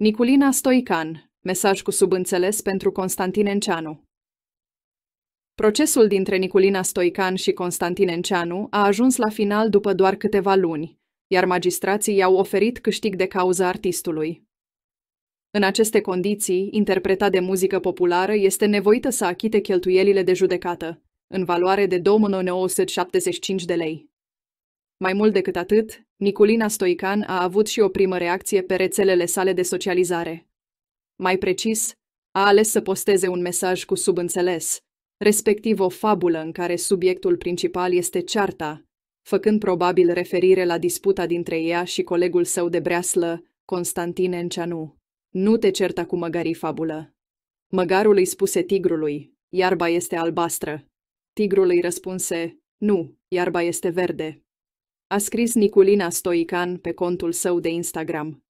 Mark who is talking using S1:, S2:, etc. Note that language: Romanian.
S1: Niculina Stoican, mesaj cu subînțeles pentru Constantin Enceanu. Procesul dintre Niculina Stoican și Constantin Enceanu a ajuns la final după doar câteva luni, iar magistrații i-au oferit câștig de cauză artistului. În aceste condiții, interpreta de muzică populară este nevoită să achite cheltuielile de judecată, în valoare de 2975 de lei. Mai mult decât atât, Niculina Stoican a avut și o primă reacție pe rețelele sale de socializare. Mai precis, a ales să posteze un mesaj cu subînțeles, respectiv o fabulă în care subiectul principal este cearta, făcând probabil referire la disputa dintre ea și colegul său de breaslă, Constantin Enceanu. Nu te certa cu măgarii fabulă. Măgarul îi spuse tigrului, iarba este albastră. Tigrul îi răspunse, nu, iarba este verde a scris Niculina Stoican pe contul său de Instagram.